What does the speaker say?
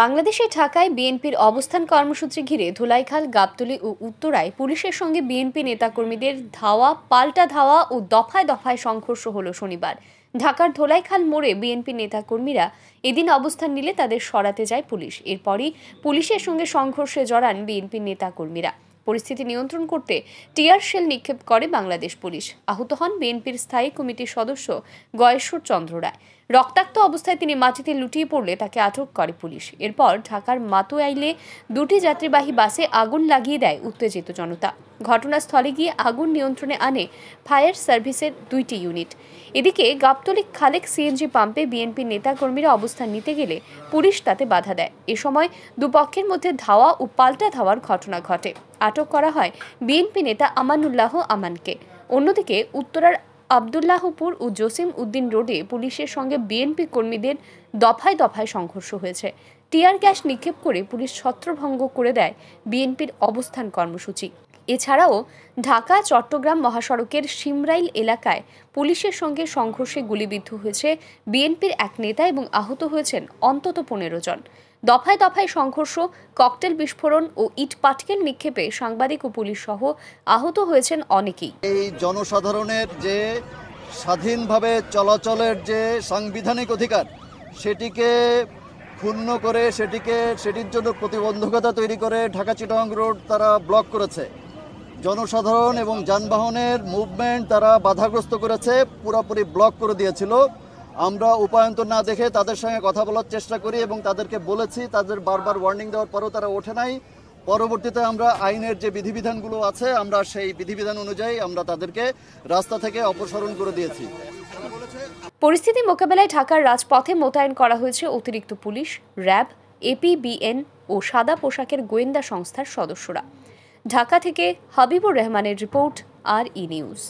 বাংলাদেশে ঢাকায় বিএনপির অবস্থান কর্মসূচি ঘিরে ধুলাইখাল গাবতলি ও উত্তরায় পুলিশের সঙ্গে বিএনপি নেতাকর্মীদের ধাওয়া পাল্টা ধাওয়া ও দফায় দফায় সংঘর্ষ হল শনিবার ঢাকার ধোলাইখাল মোড়ে বিএনপি নেতাকর্মীরা এদিন অবস্থান নিলে তাদের সরাতে যায় পুলিশ এরপরই পুলিশের সঙ্গে সংঘর্ষে জড়ান বিএনপি নেতাকর্মীরা পরিস্থিতি নিয়ন্ত্রণ করতে টিয়ার শেল নিক্ষেপ করে বাংলাদেশ পুলিশ আহত হন বিএনপির স্থায়ী কমিটির সদস্য গয়েশ্বর চন্দ্র রায় রক্তাক্ত অবস্থায় তিনি মাটিতে লুটিয়ে পড়লে তাকে আটক করে পুলিশ এরপর ঢাকার মাতো আইলে দুটি যাত্রীবাহী বাসে আগুন লাগিয়ে দেয় উত্তেজিত জনতা ঘটনাস্থলে গিয়ে আগুন নিয়ন্ত্রণে আনে ফায়ার সার্ভিসের দুইটি ইউনিট এদিকে গাবতলী খালেক সিএনজি পাম্পে বিএনপি নেতাকর্মীরা অবস্থান নিতে গেলে পুলিশ তাতে বাধা দেয় এ সময় দুপক্ষের মধ্যে ধাওয়া ও পাল্টা ধাওয়ার ঘটনা ঘটে আটক করা হয় বিএনপি নেতা আমানুল্লাহ আমানকে অন্যদিকে উত্তরার আবদুল্লাহপুর ও জসিম উদ্দিন রোডে পুলিশের সঙ্গে বিএনপি কর্মীদের দফায় দফায় সংঘর্ষ হয়েছে টিয়ার গ্যাস নিক্ষেপ করে পুলিশ ছত্রভঙ্গ করে দেয় বিএনপির অবস্থান কর্মসূচি এছাড়াও ঢাকা চট্টগ্রাম মহাসড়কের সিমরাইল এলাকায় পুলিশের সঙ্গে সংঘর্ষে গুলিবিদ্ধ হয়েছে বিএনপির এক নেতা এবং আহত হয়েছেন অন্তত পনেরো জন দফায় দফায় সংঘর্ষ ককটেল বিস্ফোরণ ও ইট পাটকেল নিক্ষেপে সাংবাদিক ও পুলিশ সহ আহত হয়েছেন অনেকেই এই জনসাধারণের যে স্বাধীনভাবে চলাচলের যে সাংবিধানিক অধিকার সেটিকে ক্ষুণ্ণ করে সেটিকে সেটির জন্য প্রতিবন্ধকতা তৈরি করে ঢাকা চিটাং রোড তারা ব্লক করেছে জনসাধারণ এবং যানবাহনের মুভমেন্ট তারা বাধাগ্রস্ত করেছে পুরোপুরি ব্লক করে দিয়েছিল আমরা উপায়ন্তর না দেখে তাদের সঙ্গে কথা বলার চেষ্টা করি এবং তাদেরকে বলেছি তাদের বারবার ওয়ার্নিং দেওয়ার পরেও তারা ওঠে নাই পরবর্তীতে আমরা আইনের যে বিধিবিধানগুলো আছে আমরা সেই বিধিবিধান অনুযায়ী আমরা তাদেরকে রাস্তা থেকে অপসারণ করে দিয়েছি পরিস্থিতি মোকাবেলায় ঢাকার রাজপথে মোতায়েন করা হয়েছে অতিরিক্ত পুলিশ র্যাব এপিবিএন ও সাদা পোশাকের গোয়েন্দা সংস্থার সদস্যরা ঢাকা থেকে হাবিবুর রহমানের রিপোর্ট আর ই নিউজ